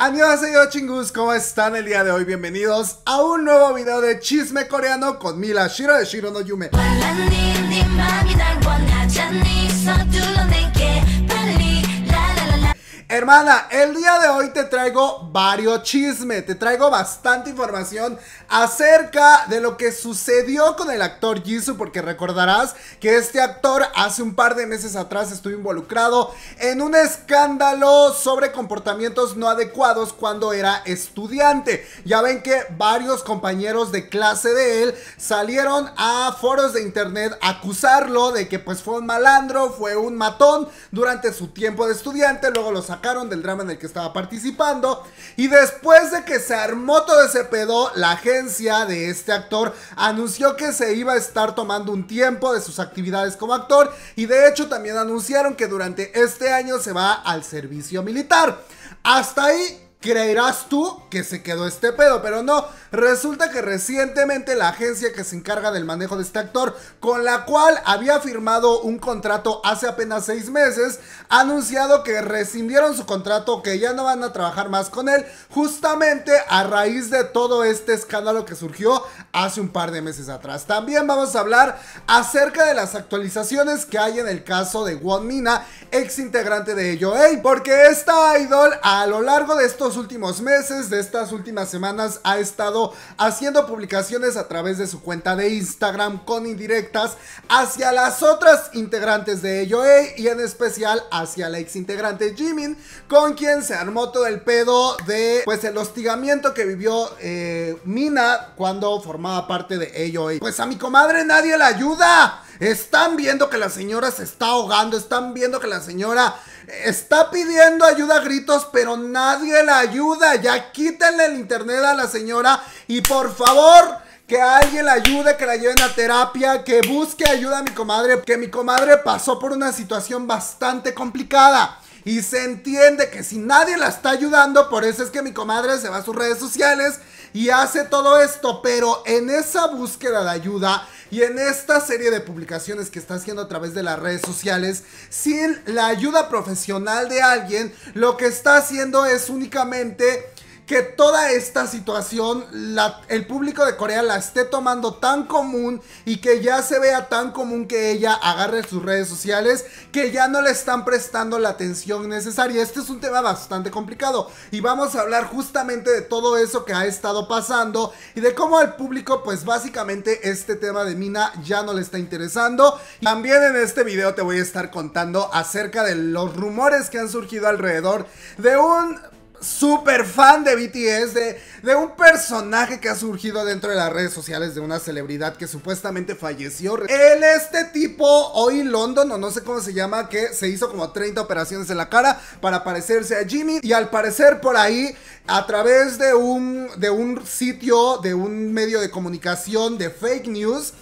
Amigos chingus, ¿cómo están el día de hoy? Bienvenidos a un nuevo video de chisme coreano con Mila Shiro de Shiro no Yume. Hermana, el día de hoy te traigo varios chismes, te traigo bastante información acerca de lo que sucedió con el actor Jisoo, porque recordarás que este actor hace un par de meses atrás estuvo involucrado en un escándalo sobre comportamientos no adecuados cuando era estudiante. Ya ven que varios compañeros de clase de él salieron a foros de internet a acusarlo de que pues fue un malandro, fue un matón durante su tiempo de estudiante, luego los sacaron del drama en el que estaba participando. Y después de que se armó todo ese pedo, la agencia de este actor anunció que se iba a estar tomando un tiempo de sus actividades como actor. Y de hecho también anunciaron que durante este año se va al servicio militar. Hasta ahí creerás tú que se quedó este pedo, pero no. Resulta que recientemente la agencia que se encarga del manejo de este actor, con la cual había firmado un contrato hace apenas seis meses, ha anunciado que rescindieron su contrato, que ya no van a trabajar más con él, justamente a raíz de todo este escándalo que surgió hace un par de meses atrás. También vamos a hablar acerca de las actualizaciones que hay en el caso de Won Mina, ex integrante de Yoey, porque esta idol a lo largo de estos últimos meses, de estas últimas semanas, ha estado haciendo publicaciones a través de su cuenta de Instagram con indirectas hacia las otras integrantes de ello y en especial hacia la ex integrante Jimin, con quien se armó todo el pedo de pues el hostigamiento que vivió eh, Mina cuando formaba parte de AOA. Pues a mi comadre nadie la ayuda. Están viendo que la señora se está ahogando, están viendo que la señora Está pidiendo ayuda a gritos, pero nadie la ayuda. Ya quítenle el internet a la señora y por favor que alguien la ayude, que la lleven a terapia, que busque ayuda a mi comadre, que mi comadre pasó por una situación bastante complicada. Y se entiende que si nadie la está ayudando, por eso es que mi comadre se va a sus redes sociales y hace todo esto, pero en esa búsqueda de ayuda y en esta serie de publicaciones que está haciendo a través de las redes sociales, sin la ayuda profesional de alguien, lo que está haciendo es únicamente que toda esta situación el público de Corea la esté tomando tan común y que ya se vea tan común que ella agarre sus redes sociales que ya no le están prestando la atención necesaria. Este es un tema bastante complicado y vamos a hablar justamente de todo eso que ha estado pasando y de cómo al público pues básicamente este tema de Mina ya no le está interesando. También en este video te voy a estar contando acerca de los rumores que han surgido alrededor de un Super fan de BTS, de, un personaje que ha surgido dentro de las redes sociales, de una celebridad que supuestamente falleció. El este tipo, hoy London, o no sé cómo se llama, que se hizo como 30 operaciones en la cara para parecerse a Jimmy. Y al parecer por ahí, a través de un, de un sitio, de un medio de comunicación de fake news,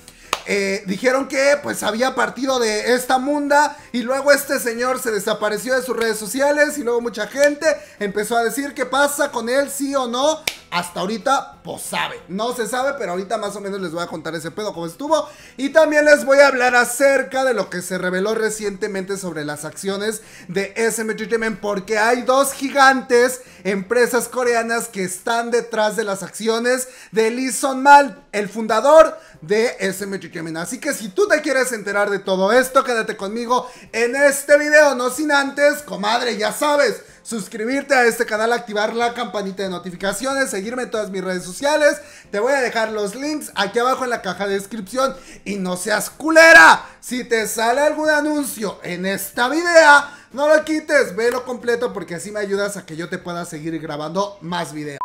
eh, dijeron que pues había partido de esta munda y luego este señor se desapareció de sus redes sociales y luego mucha gente empezó a decir qué pasa con él, sí o no. Hasta ahorita, pues sabe. No se sabe, pero ahorita más o menos les voy a contar ese pedo como estuvo. Y también les voy a hablar acerca de lo que se reveló recientemente sobre las acciones de SM Entertainment. Porque hay dos gigantes empresas coreanas que están detrás de las acciones de Lee Son Mal, el fundador de SMG Así que si tú te quieres enterar de todo esto, quédate conmigo en este video. No sin antes, comadre, ya sabes suscribirte a este canal, activar la campanita de notificaciones, seguirme en todas mis redes sociales. Te voy a dejar los links aquí abajo en la caja de descripción. Y no seas culera, si te sale algún anuncio en esta video, no lo quites, velo completo porque así me ayudas a que yo te pueda seguir grabando más videos.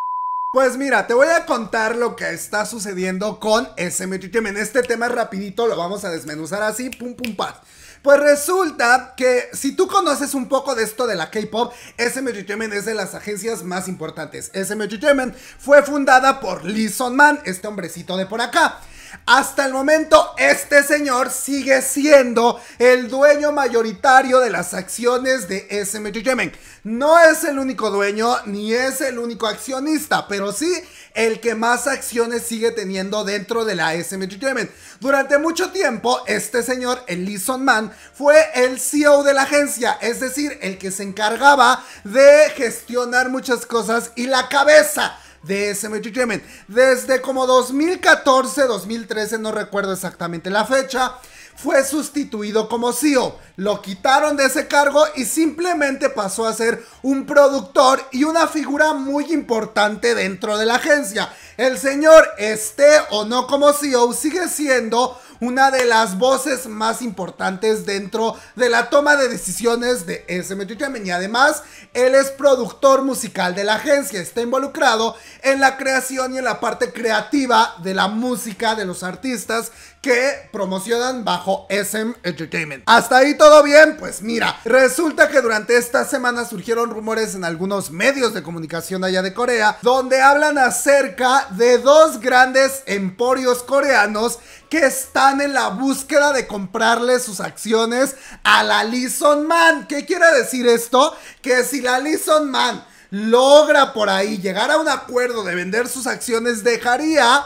Pues mira, te voy a contar lo que está sucediendo con SMTTM. este tema rapidito lo vamos a desmenuzar así, pum pum pat. Pues resulta que si tú conoces un poco de esto de la K-pop, SM Entertainment es de las agencias más importantes. SM Entertainment fue fundada por Lee Son Man, este hombrecito de por acá. Hasta el momento, este señor sigue siendo el dueño mayoritario de las acciones de SMG e No es el único dueño ni es el único accionista, pero sí el que más acciones sigue teniendo dentro de la SMG e Durante mucho tiempo, este señor, Elison Man, fue el CEO de la agencia, es decir, el que se encargaba de gestionar muchas cosas y la cabeza de Cemetery Men Desde como 2014, 2013, no recuerdo exactamente la fecha, fue sustituido como CEO. Lo quitaron de ese cargo y simplemente pasó a ser un productor y una figura muy importante dentro de la agencia. El señor, esté o no como CEO, sigue siendo una de las voces más importantes dentro de la toma de decisiones de SM Y además, él es productor musical de la agencia, está involucrado en la creación y en la parte creativa de la música de los artistas que promocionan bajo SM Entertainment. Hasta ahí todo bien, pues mira, resulta que durante esta semana surgieron rumores en algunos medios de comunicación allá de Corea, donde hablan acerca de dos grandes emporios coreanos que están en la búsqueda de comprarle sus acciones a la Lison Man. ¿Qué quiere decir esto? Que si la Lison Man logra por ahí llegar a un acuerdo de vender sus acciones, dejaría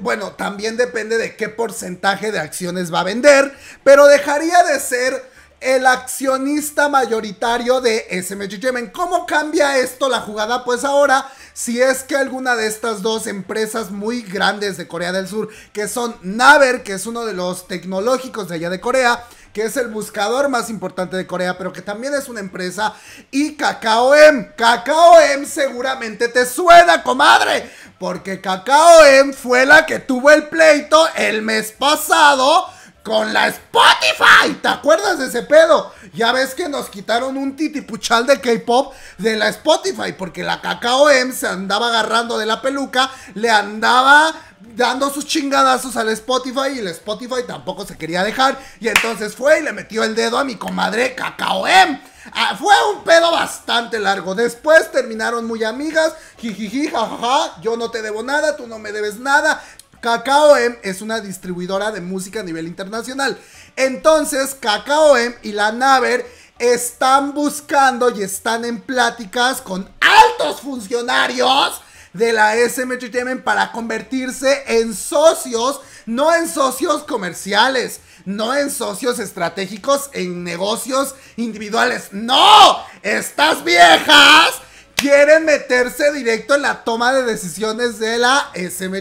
bueno, también depende de qué porcentaje de acciones va a vender, pero dejaría de ser el accionista mayoritario de SMG Yemen. ¿Cómo cambia esto la jugada? Pues ahora, si es que alguna de estas dos empresas muy grandes de Corea del Sur, que son Naver, que es uno de los tecnológicos de allá de Corea, que es el buscador más importante de Corea, pero que también es una empresa, y KakaoM. KakaoM seguramente te suena, comadre, porque Cacao M em fue la que tuvo el pleito el mes pasado con la Spotify. ¿Te acuerdas de ese pedo? Ya ves que nos quitaron un titipuchal de K-pop de la Spotify. Porque la Cacao M em se andaba agarrando de la peluca, le andaba dando sus chingadazos al Spotify y el Spotify tampoco se quería dejar. Y entonces fue y le metió el dedo a mi comadre Cacao ah, fue un pedo bastante largo. Después terminaron muy amigas. Jijiji, jajaja. Yo no te debo nada, tú no me debes nada. M es una distribuidora de música a nivel internacional. Entonces, M y la Naver están buscando y están en pláticas con altos funcionarios de la SM para convertirse en socios, no en socios comerciales, no en socios estratégicos, en negocios individuales. ¡No! ¡Estas viejas! Quieren meterse directo en la toma de decisiones de la SM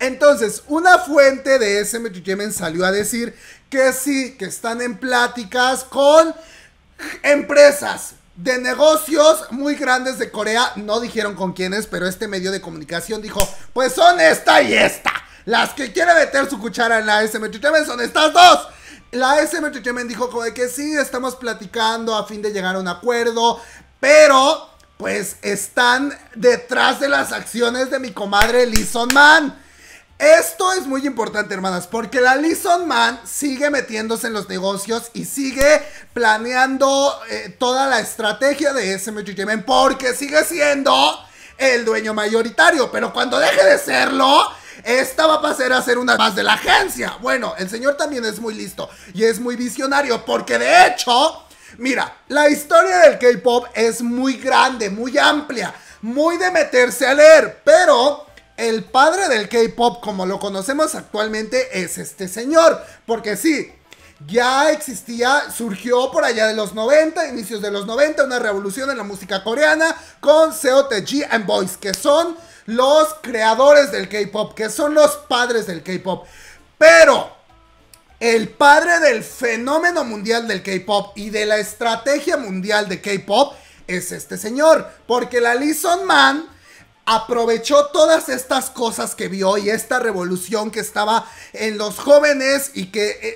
Entonces, una fuente de SM salió a decir que sí, que están en pláticas con empresas, de negocios muy grandes de Corea. No dijeron con quiénes, pero este medio de comunicación dijo, pues son esta y esta. Las que quiere meter su cuchara en la SM son estas dos. La SM dijo como de que sí, estamos platicando a fin de llegar a un acuerdo, pero pues están detrás de las acciones de mi comadre Lison Man. Esto es muy importante, hermanas, porque la Lison Man sigue metiéndose en los negocios y sigue planeando eh, toda la estrategia de SMGM porque sigue siendo el dueño mayoritario. Pero cuando deje de serlo, esta va a pasar a ser una más de la agencia. Bueno, el señor también es muy listo y es muy visionario porque de hecho, mira, la historia del K-Pop es muy grande, muy amplia, muy de meterse a leer, pero el padre del K-Pop como lo conocemos actualmente es este señor. Porque sí, ya existía, surgió por allá de los 90, inicios de los 90, una revolución en la música coreana con COTG and Boys, que son los creadores del K-Pop, que son los padres del K-Pop. Pero el padre del fenómeno mundial del K-Pop y de la estrategia mundial de K-Pop es este señor, porque la Lison Man aprovechó todas estas cosas que vio y esta revolución que estaba en los jóvenes y que, eh, eh,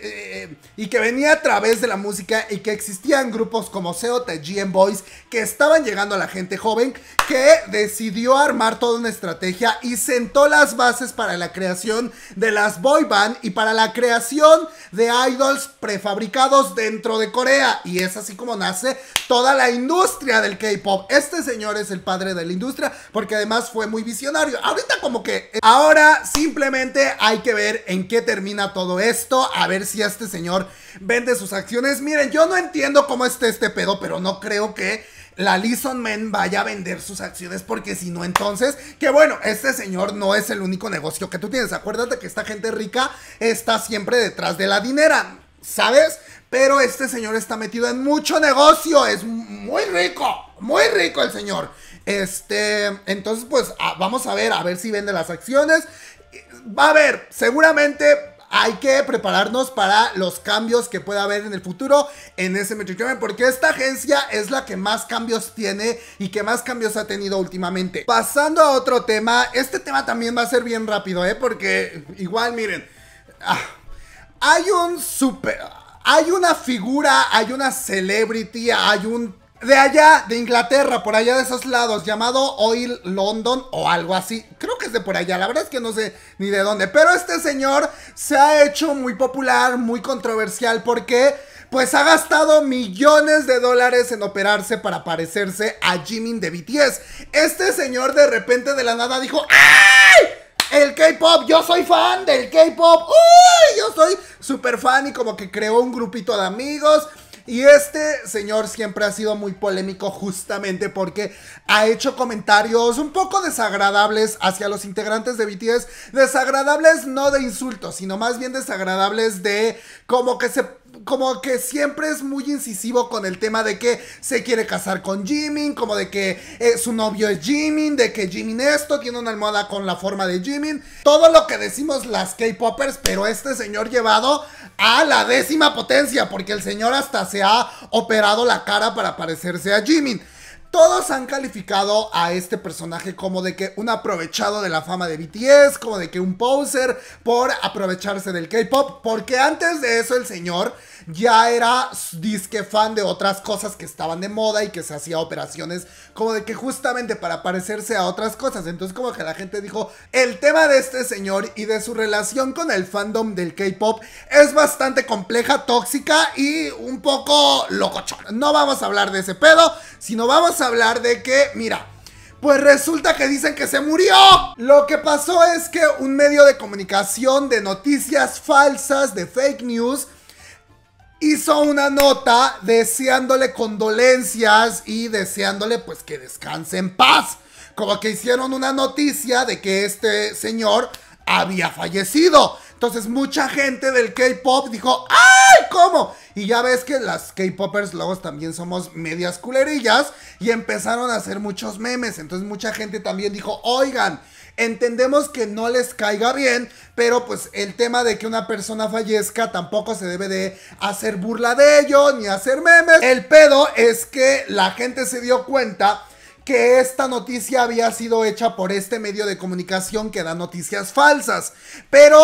eh, y que venía a través de la música y que existían grupos como COTG GM Boys que estaban llegando a la gente joven que decidió armar toda una estrategia y sentó las bases para la creación de las boy band y para la creación de idols prefabricados dentro de Corea y es así como nace toda la industria del K-Pop. Este señor es el padre de la industria porque además fue muy visionario. Ahorita como que... Ahora simplemente hay que ver en qué termina todo esto. A ver si este señor vende sus acciones. Miren, yo no entiendo cómo esté este pedo, pero no creo que la Lison Men vaya a vender sus acciones porque si no entonces, que bueno, este señor no es el único negocio que tú tienes. Acuérdate que esta gente rica está siempre detrás de la dinera, ¿sabes? Pero este señor está metido en mucho negocio, es muy rico, muy rico el señor. Este, entonces pues vamos a ver, a ver si vende las acciones. Va a ver, seguramente hay que prepararnos para los cambios que pueda haber en el futuro en ese metro porque esta agencia es la que más cambios tiene y que más cambios ha tenido últimamente. Pasando a otro tema, este tema también va a ser bien rápido, ¿eh? Porque igual, miren, ah, hay un super... Hay una figura, hay una celebrity, hay un de allá, de Inglaterra, por allá de esos lados, llamado Oil London o algo así. Creo que es de por allá, la verdad es que no sé ni de dónde. Pero este señor se ha hecho muy popular, muy controversial, porque pues ha gastado millones de dólares en operarse para parecerse a Jimin de BTS. Este señor de repente de la nada dijo, ¡ay! el K-pop, yo soy fan del K-pop, uy, yo soy súper fan y como que creó un grupito de amigos y este señor siempre ha sido muy polémico justamente porque ha hecho comentarios un poco desagradables hacia los integrantes de BTS. Desagradables no de insultos, sino más bien desagradables de como que se como que siempre es muy incisivo con el tema de que se quiere casar con Jimin, como de que eh, su novio es Jimin, de que Jimin esto, tiene una almohada con la forma de Jimin. Todo lo que decimos las K-Poppers, pero este señor llevado a la décima potencia, porque el señor hasta se ha operado la cara para parecerse a Jimin. Todos han calificado a este personaje como de que un aprovechado de la fama de BTS, como de que un poser por aprovecharse del K-pop, porque antes de eso el señor ya era disque fan de otras cosas que estaban de moda y que se hacía operaciones como de que justamente para parecerse a otras cosas. Entonces como que la gente dijo, el tema de este señor y de su relación con el fandom del K-Pop es bastante compleja, tóxica y un poco locochón No vamos a hablar de ese pedo, sino vamos a hablar de que, mira, pues resulta que dicen que se murió. Lo que pasó es que un medio de comunicación de noticias falsas, de fake news, hizo una nota deseándole condolencias y deseándole pues que descanse en paz. Como que hicieron una noticia de que este señor había fallecido. Entonces mucha gente del K-Pop dijo, ¡ay! ¿Cómo? Y ya ves que las K-Popers luego también somos medias culerillas y empezaron a hacer muchos memes. Entonces mucha gente también dijo, oigan, Entendemos que no les caiga bien, pero pues el tema de que una persona fallezca tampoco se debe de hacer burla de ello ni hacer memes. El pedo es que la gente se dio cuenta que esta noticia había sido hecha por este medio de comunicación que da noticias falsas, pero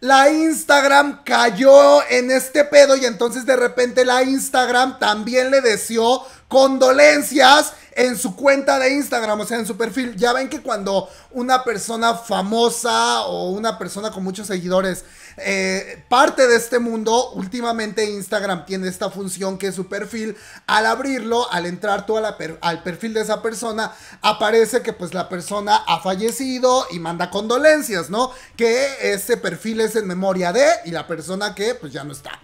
la Instagram cayó en este pedo y entonces de repente la Instagram también le deseó condolencias en su cuenta de Instagram, o sea, en su perfil. Ya ven que cuando una persona famosa o una persona con muchos seguidores eh, parte de este mundo, últimamente Instagram tiene esta función que es su perfil. Al abrirlo, al entrar la al perfil de esa persona, aparece que pues la persona ha fallecido y manda condolencias, ¿no? Que este perfil es en memoria de y la persona que pues ya no está.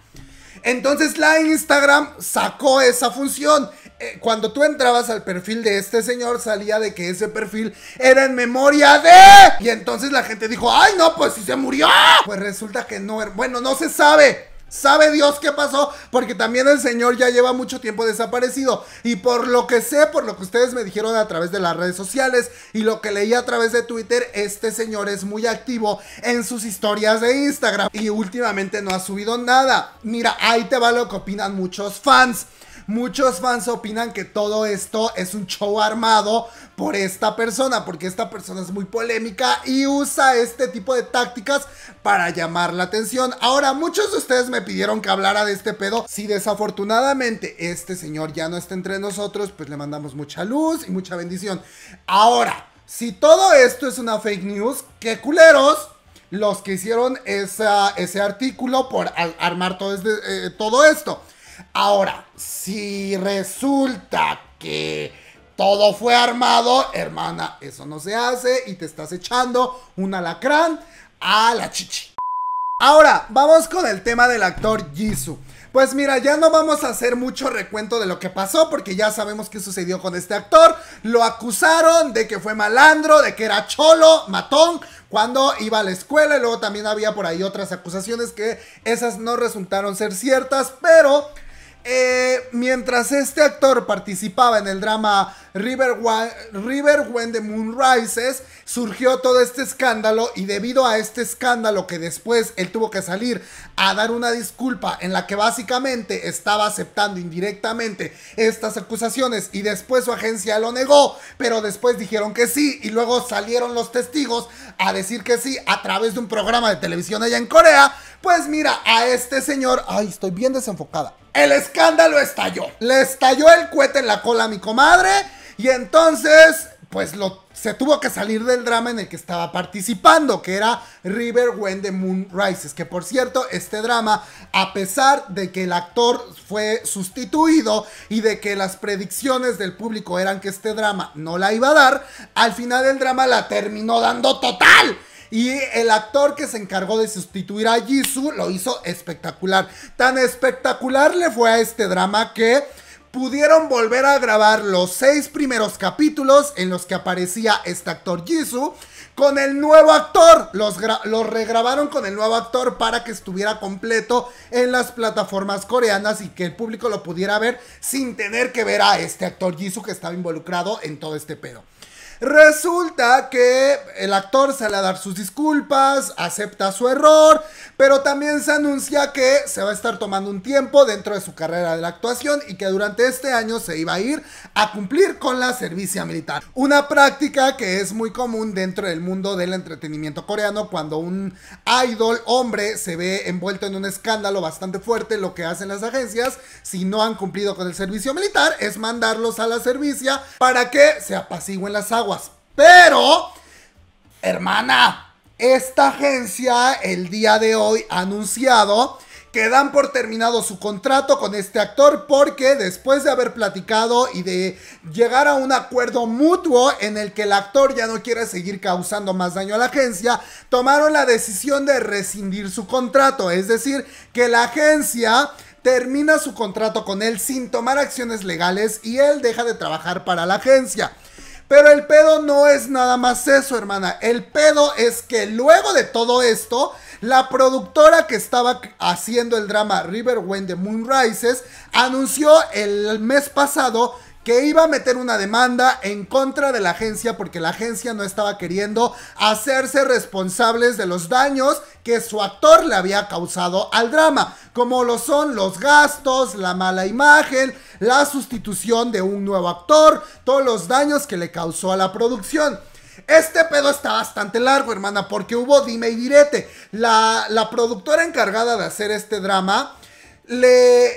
Entonces la Instagram sacó esa función. Eh, cuando tú entrabas al perfil de este señor, salía de que ese perfil era en memoria de... Y entonces la gente dijo, ay no, pues si se murió. Pues resulta que no, bueno, no se sabe. Sabe Dios qué pasó, porque también el señor ya lleva mucho tiempo desaparecido. Y por lo que sé, por lo que ustedes me dijeron a través de las redes sociales y lo que leí a través de Twitter, este señor es muy activo en sus historias de Instagram. Y últimamente no ha subido nada. Mira, ahí te va lo que opinan muchos fans. Muchos fans opinan que todo esto es un show armado por esta persona, porque esta persona es muy polémica y usa este tipo de tácticas para llamar la atención. Ahora, muchos de ustedes me pidieron que hablara de este pedo. Si desafortunadamente este señor ya no está entre nosotros, pues le mandamos mucha luz y mucha bendición. Ahora, si todo esto es una fake news, qué culeros los que hicieron esa, ese artículo por armar todo este, eh, esto. Ahora, si resulta que todo fue armado, hermana, eso no se hace y te estás echando un alacrán a la chichi. Ahora, vamos con el tema del actor Jisoo. Pues mira, ya no vamos a hacer mucho recuento de lo que pasó porque ya sabemos qué sucedió con este actor. Lo acusaron de que fue malandro, de que era cholo, matón, cuando iba a la escuela y luego también había por ahí otras acusaciones que esas no resultaron ser ciertas, pero eh, mientras este actor participaba en el drama River, River When the Moon Rises, surgió todo este escándalo y debido a este escándalo que después él tuvo que salir a dar una disculpa en la que básicamente estaba aceptando indirectamente estas acusaciones y después su agencia lo negó, pero después dijeron que sí y luego salieron los testigos a decir que sí a través de un programa de televisión allá en Corea, pues mira a este señor, ay, estoy bien desenfocada. El escándalo estalló. Le estalló el cohete en la cola a mi comadre. Y entonces, pues se tuvo que salir del drama en el que estaba participando, que era River When the Moon Rises. Que por cierto, este drama, a pesar de que el actor fue sustituido y de que las predicciones del público eran que este drama no la iba a dar, al final el drama la terminó dando total. Y el actor que se encargó de sustituir a Jisoo lo hizo espectacular. Tan espectacular le fue a este drama que pudieron volver a grabar los seis primeros capítulos en los que aparecía este actor Jisoo con el nuevo actor. Los, regrabaron con el nuevo actor para que estuviera completo en las plataformas coreanas y que el público lo pudiera ver sin tener que ver a este actor Jisoo que estaba involucrado en todo este pedo. Resulta que el actor sale a dar sus disculpas, acepta su error, pero también se anuncia que se va a estar tomando un tiempo dentro de su carrera de la actuación y que durante este año se iba a ir a cumplir con la servicio militar. Una práctica que es muy común dentro del mundo del entretenimiento coreano cuando un idol hombre se ve envuelto en un escándalo bastante fuerte, lo que hacen las agencias si no han cumplido con el servicio militar es mandarlos a la servicia para que se apaciguen las aguas pero, hermana, esta agencia el día de hoy ha anunciado que dan por terminado su contrato con este actor porque después de haber platicado y de llegar a un acuerdo mutuo en el que el actor ya no quiere seguir causando más daño a la agencia, tomaron la decisión de rescindir su contrato, es decir, que la agencia termina su contrato con él sin tomar acciones legales y él deja de trabajar para la agencia. Pero el pedo no es nada más eso, hermana. El pedo es que luego de todo esto, la productora que estaba haciendo el drama River When the Moon Rises anunció el mes pasado que iba a meter una demanda en contra de la agencia porque la agencia no estaba queriendo hacerse responsables de los daños que su actor le había causado al drama, como lo son los gastos, la mala imagen, la sustitución de un nuevo actor, todos los daños que le causó a la producción. Este pedo está bastante largo, hermana, porque hubo dime y direte. La, productora encargada de hacer este drama le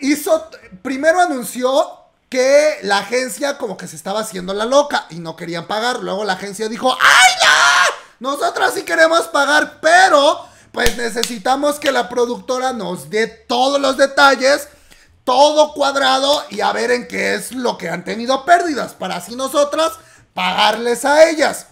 hizo, primero anunció que la agencia como que se estaba haciendo la loca y no querían pagar. Luego la agencia dijo, ¡ay, ya Nosotros sí queremos pagar, pero pues necesitamos que la productora nos dé todos los detalles, todo cuadrado y a ver en qué es lo que han tenido pérdidas para así nosotras pagarles a ellas.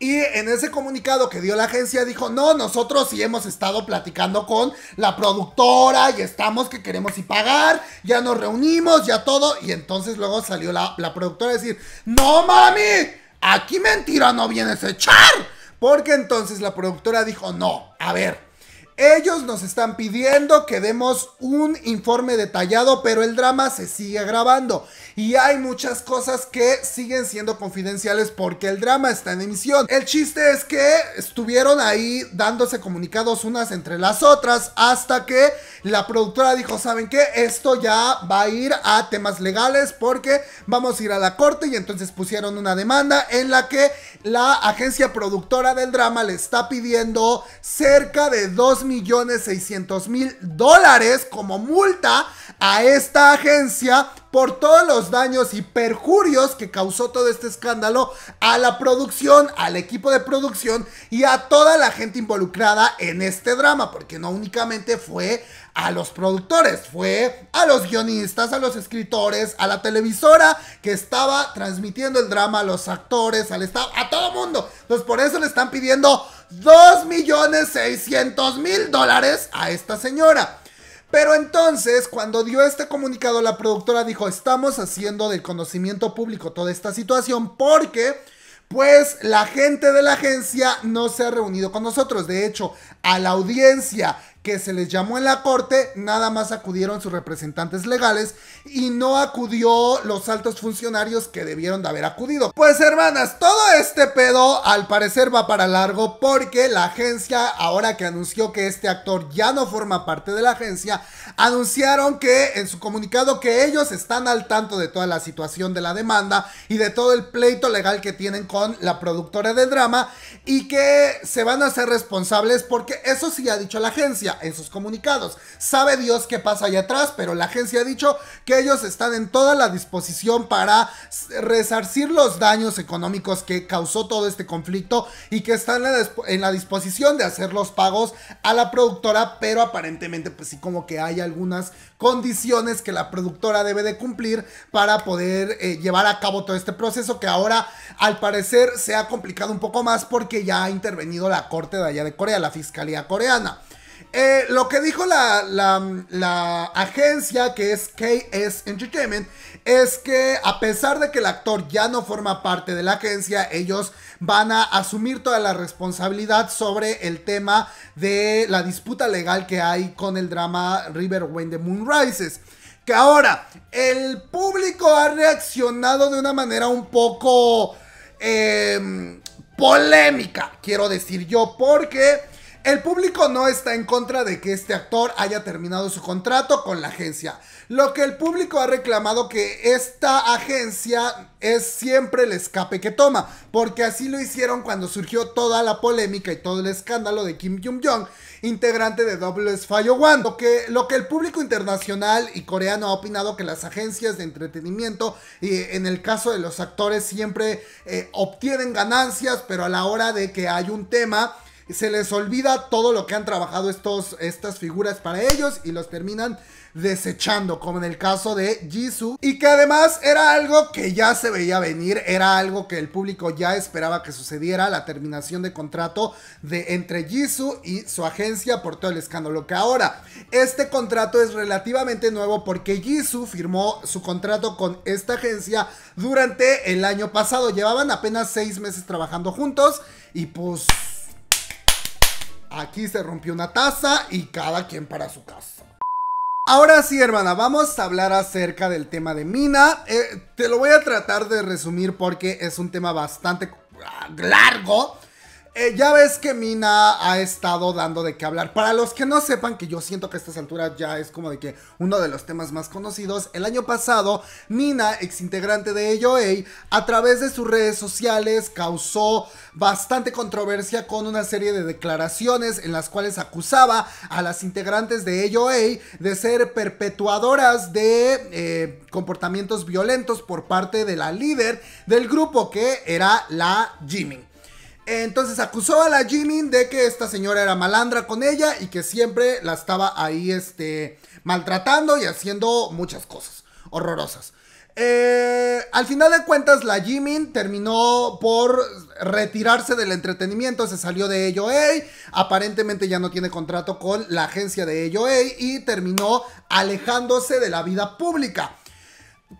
Y en ese comunicado que dio la agencia dijo, no, nosotros sí hemos estado platicando con la productora y estamos que queremos y pagar, ya nos reunimos, ya todo. Y entonces luego salió la, la productora a decir, no mami, aquí mentira no vienes a echar. Porque entonces la productora dijo, no, a ver, ellos nos están pidiendo que demos un informe detallado, pero el drama se sigue grabando y hay muchas cosas que siguen siendo confidenciales porque el drama está en emisión. El chiste es que estuvieron ahí dándose comunicados unas entre las otras hasta que la productora dijo, ¿saben qué? Esto ya va a ir a temas legales porque vamos a ir a la corte y entonces pusieron una demanda en la que la agencia productora del drama le está pidiendo cerca de 2 millones seiscientos mil dólares como multa a esta agencia por todos los daños y perjurios que causó todo este escándalo a la producción, al equipo de producción y a toda la gente involucrada en este drama, porque no únicamente fue a los productores, fue a los guionistas, a los escritores, a la televisora que estaba transmitiendo el drama, a los actores, al Estado, a todo mundo. Entonces por eso le están pidiendo 2.600.000 dólares a esta señora. Pero entonces, cuando dio este comunicado, la productora dijo, estamos haciendo del conocimiento público toda esta situación porque... Pues la gente de la agencia no se ha reunido con nosotros. De hecho, a la audiencia que se les llamó en la corte, nada más acudieron sus representantes legales y no acudió los altos funcionarios que debieron de haber acudido. Pues hermanas, todo este pedo al parecer va para largo porque la agencia, ahora que anunció que este actor ya no forma parte de la agencia, anunciaron que en su comunicado que ellos están al tanto de toda la situación de la demanda y de todo el pleito legal que tienen con la productora de drama y que se van a hacer responsables porque eso sí ha dicho la agencia esos comunicados. Sabe Dios qué pasa allá atrás, pero la agencia ha dicho que ellos están en toda la disposición para resarcir los daños económicos que causó todo este conflicto y que están en la disposición de hacer los pagos a la productora, pero aparentemente pues sí como que hay algunas condiciones que la productora debe de cumplir para poder eh, llevar a cabo todo este proceso que ahora al parecer se ha complicado un poco más porque ya ha intervenido la corte de allá de Corea, la fiscalía coreana. Eh, lo que dijo la, agencia que es KS Entertainment es que a pesar de que el actor ya no forma parte de la agencia, ellos van a asumir toda la responsabilidad sobre el tema de la disputa legal que hay con el drama River When the Moon Rises. Que ahora, el público ha reaccionado de una manera un poco em, polémica, quiero decir yo, porque el público no está en contra de que este actor haya terminado su contrato con la agencia. Lo que el público ha reclamado que esta agencia es siempre el escape que toma, porque así lo hicieron cuando surgió toda la polémica y todo el escándalo de Kim Jong-jong, integrante de ws Fayo Lo que, lo que el público internacional y coreano ha opinado que las agencias de entretenimiento, y en el caso de los actores, siempre eh, obtienen ganancias, pero a la hora de que hay un tema se les olvida todo lo que han trabajado estos, estas figuras para ellos y los terminan desechando, como en el caso de Jisoo. Y que además era algo que ya se veía venir, era algo que el público ya esperaba que sucediera, la terminación de contrato de entre Jisoo y su agencia por todo el escándalo que ahora. Este contrato es relativamente nuevo porque Jisoo firmó su contrato con esta agencia durante el año pasado. Llevaban apenas seis meses trabajando juntos y pues Aquí se rompió una taza y cada quien para su casa. Ahora sí, hermana, vamos a hablar acerca del tema de Mina. Eh, te lo voy a tratar de resumir porque es un tema bastante largo. Eh, ya ves que Mina ha estado dando de qué hablar. Para los que no sepan, que yo siento que a estas alturas ya es como de que uno de los temas más conocidos, el año pasado Mina, ex integrante de AOA, a través de sus redes sociales causó bastante controversia con una serie de declaraciones en las cuales acusaba a las integrantes de AOA de ser perpetuadoras de eh, comportamientos violentos por parte de la líder del grupo que era la Jimmy. Entonces acusó a la Jimin de que esta señora era malandra con ella y que siempre la estaba ahí este, maltratando y haciendo muchas cosas horrorosas. Eh, al final de cuentas, la Jimin terminó por retirarse del entretenimiento, se salió de AOA, aparentemente ya no tiene contrato con la agencia de AOA y terminó alejándose de la vida pública.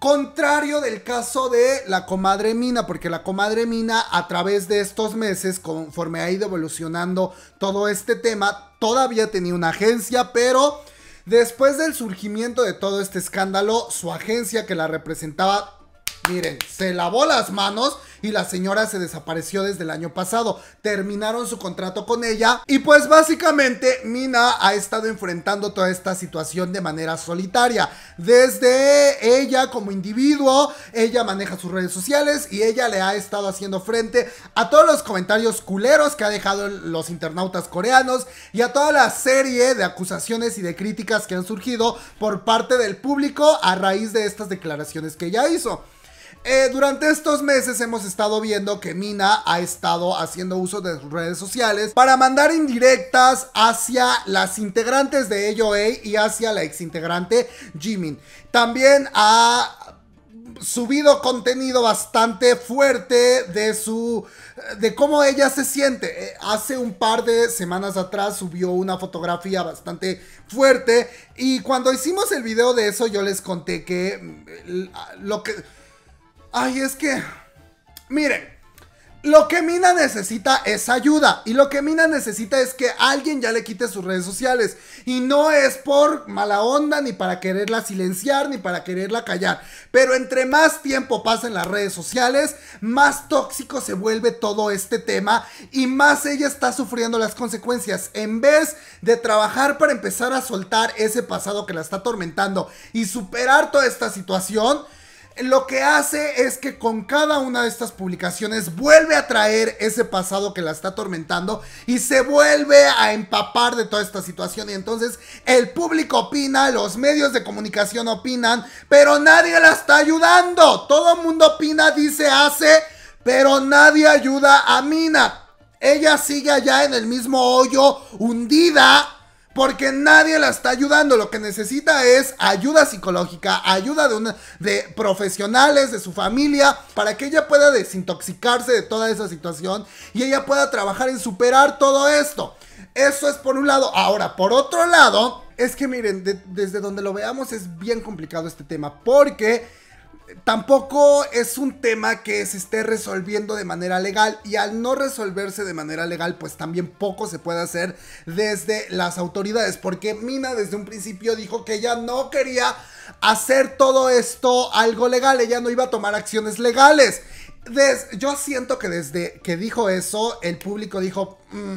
Contrario del caso de la comadre Mina, porque la comadre Mina a través de estos meses, conforme ha ido evolucionando todo este tema, todavía tenía una agencia, pero después del surgimiento de todo este escándalo, su agencia que la representaba miren, se lavó las manos y la señora se desapareció desde el año pasado. Terminaron su contrato con ella y pues básicamente Mina ha estado enfrentando toda esta situación de manera solitaria. Desde ella como individuo, ella maneja sus redes sociales y ella le ha estado haciendo frente a todos los comentarios culeros que ha dejado los internautas coreanos y a toda la serie de acusaciones y de críticas que han surgido por parte del público a raíz de estas declaraciones que ella hizo. Eh, durante estos meses hemos estado viendo que Mina ha estado haciendo uso de sus redes sociales para mandar indirectas hacia las integrantes de AOA y hacia la ex integrante Jimin. También ha subido contenido bastante fuerte de su de cómo ella se siente. Eh, hace un par de semanas atrás subió una fotografía bastante fuerte y cuando hicimos el video de eso yo les conté que mm, lo que Ay, es que. Miren. Lo que Mina necesita es ayuda y lo que Mina necesita es que alguien ya le quite sus redes sociales y no es por mala onda ni para quererla silenciar ni para quererla callar, pero entre más tiempo pasa en las redes sociales, más tóxico se vuelve todo este tema y más ella está sufriendo las consecuencias en vez de trabajar para empezar a soltar ese pasado que la está atormentando y superar toda esta situación lo que hace es que con cada una de estas publicaciones vuelve a traer ese pasado que la está atormentando y se vuelve a empapar de toda esta situación. Y entonces el público opina, los medios de comunicación opinan, pero nadie la está ayudando. Todo el mundo opina, dice, hace, pero nadie ayuda a Mina. Ella sigue allá en el mismo hoyo, hundida, porque nadie la está ayudando. Lo que necesita es ayuda psicológica, ayuda de, profesionales, de su familia, para que ella pueda desintoxicarse de toda esa situación y ella pueda trabajar en superar todo esto. Eso es por un lado. Ahora, por otro lado, es que miren, desde donde lo veamos es bien complicado este tema, porque tampoco es un tema que se esté resolviendo de manera legal y al no resolverse de manera legal pues también poco se puede hacer desde las autoridades porque Mina desde un principio dijo que ella no quería hacer todo esto algo legal, ella no iba a tomar acciones legales. yo siento que desde que dijo eso el público dijo, mm,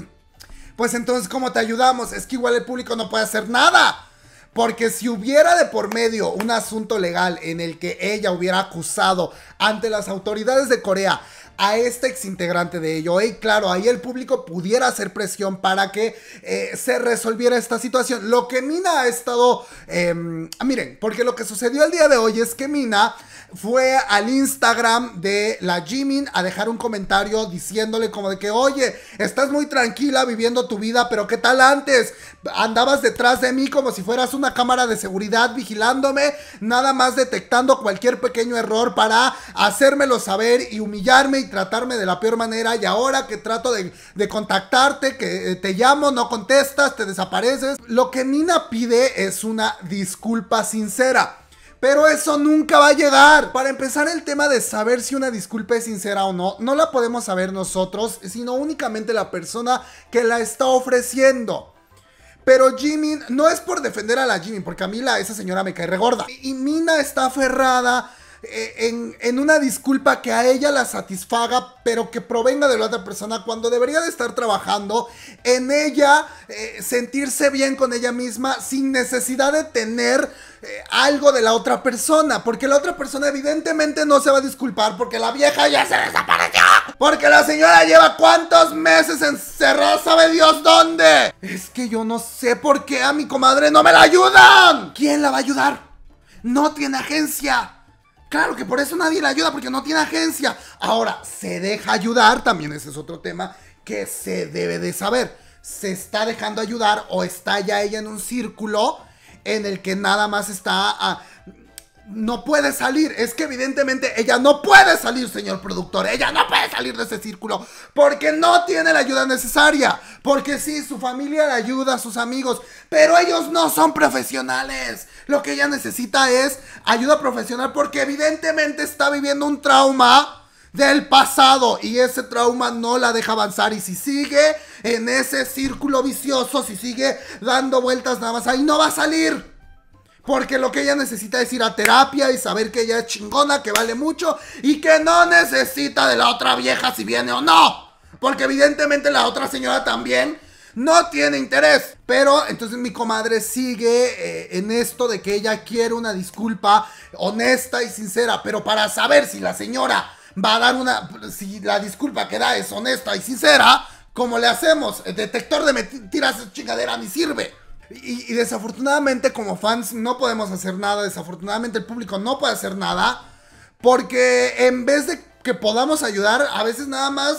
pues entonces ¿cómo te ayudamos? Es que igual el público no puede hacer nada. Porque si hubiera de por medio un asunto legal en el que ella hubiera acusado ante las autoridades de Corea a este exintegrante de ello. Y claro, ahí el público pudiera hacer presión para que eh, se resolviera esta situación. Lo que Mina ha estado... Em, ah, miren, porque lo que sucedió el día de hoy es que Mina fue al Instagram de la Jimin a dejar un comentario diciéndole como de que, oye, estás muy tranquila viviendo tu vida, pero ¿qué tal antes? Andabas detrás de mí como si fueras una cámara de seguridad vigilándome, nada más detectando cualquier pequeño error para hacérmelo saber y humillarme y tratarme de la peor manera. Y ahora que trato de, contactarte, que eh, te llamo, no contestas, te desapareces. Lo que Nina pide es una disculpa sincera. Pero eso nunca va a llegar. Para empezar el tema de saber si una disculpa es sincera o no, no la podemos saber nosotros, sino únicamente la persona que la está ofreciendo. Pero Jimin, no es por defender a la Jimmy porque a mí esa señora me cae regorda. Y, y Mina está aferrada eh, en, una disculpa que a ella la satisfaga, pero que provenga de la otra persona cuando debería de estar trabajando en ella, eh, sentirse bien con ella misma sin necesidad de tener eh, algo de la otra persona, porque la otra persona evidentemente no se va a disculpar porque la vieja ya se desapareció, porque la señora lleva cuántos meses encerrada, sabe Dios dónde. Es que yo no sé por qué a mi comadre no me la ayudan. ¿Quién la va a ayudar? No tiene agencia. Claro que por eso nadie le ayuda porque no tiene agencia. Ahora, se deja ayudar, también ese es otro tema que se debe de saber. Se está dejando ayudar o está ya ella en un círculo en el que nada más está a, no puede salir. Es que evidentemente ella no puede salir, señor productor. Ella no puede salir de ese círculo porque no tiene la ayuda necesaria. Porque sí, su familia le ayuda, sus amigos, pero ellos no son profesionales. Lo que ella necesita es ayuda profesional porque evidentemente está viviendo un trauma del pasado y ese trauma no la deja avanzar y si sigue en ese círculo vicioso, si sigue dando vueltas nada más ahí no va a salir. Porque lo que ella necesita es ir a terapia y saber que ella es chingona, que vale mucho y que no necesita de la otra vieja si viene o no. Porque evidentemente la otra señora también no tiene interés. Pero entonces mi comadre sigue eh, en esto de que ella quiere una disculpa honesta y sincera. Pero para saber si la señora va a dar una... Si la disculpa que da es honesta y sincera, ¿cómo le hacemos? El detector de mentiras chingadera ni sirve. Y, desafortunadamente como fans no podemos hacer nada, desafortunadamente el público no puede hacer nada, porque en vez de que podamos ayudar, a veces nada más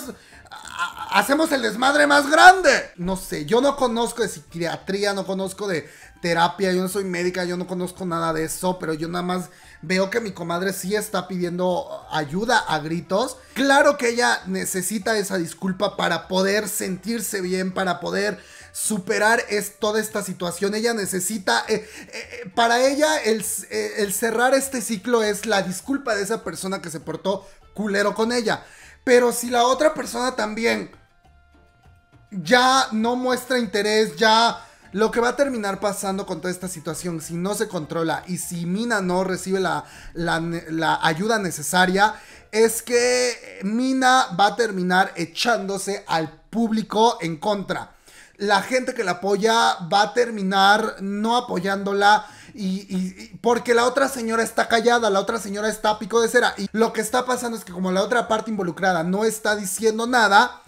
hacemos el desmadre más grande. No sé, yo no conozco de psiquiatría, no conozco de terapia, yo no soy médica, yo no conozco nada de eso, pero yo nada más veo que mi comadre sí está pidiendo ayuda a gritos. Claro que ella necesita esa disculpa para poder sentirse bien, para poder superar es, toda esta situación. Ella necesita, eh, eh, eh, para ella el, cerrar este ciclo es la disculpa de esa persona que se portó culero con ella. Pero si la otra persona también ya no muestra interés, ya lo que va a terminar pasando con toda esta situación, si no se controla y si Mina no recibe la, ayuda necesaria, es que Mina va a terminar echándose al público en contra la gente que la apoya va a terminar no apoyándola. Y, porque la otra señora está callada, la otra señora está pico de cera. Y lo que está pasando es que como la otra parte involucrada no está diciendo nada,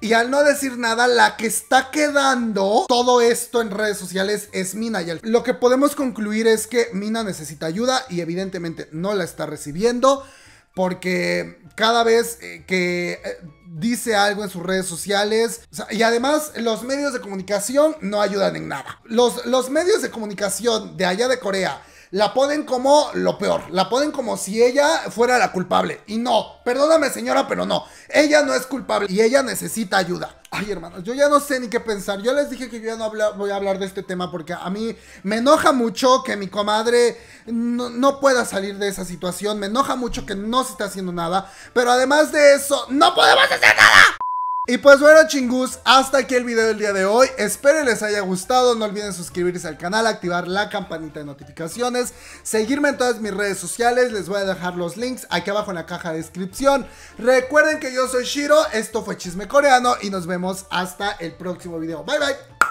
y al no decir nada, la que está quedando todo esto en redes sociales es Mina. Y lo que podemos concluir es que Mina necesita ayuda y evidentemente no la está recibiendo porque cada vez eh, que eh, dice algo en sus redes sociales. y además, los medios de comunicación no ayudan en nada. los medios de comunicación de allá de Corea la ponen como lo peor, la ponen como si ella fuera la culpable. Y no, perdóname señora, pero no, ella no es culpable y ella necesita ayuda. Ay, hermanos, yo ya no sé ni qué pensar. Yo les dije que yo ya no voy a hablar de este tema porque a mí me enoja mucho que mi comadre no, no, pueda salir de esa situación. Me enoja mucho que no se está haciendo nada. Pero además de eso, no podemos hacer nada. Y pues bueno chingus, hasta aquí el video del día de hoy, espero les haya gustado, no olviden suscribirse al canal, activar la campanita de notificaciones, seguirme en todas mis redes sociales, les voy a dejar los links aquí abajo en la caja de descripción. Recuerden que yo soy Shiro, esto fue Chisme Coreano y nos vemos hasta el próximo video. Bye bye.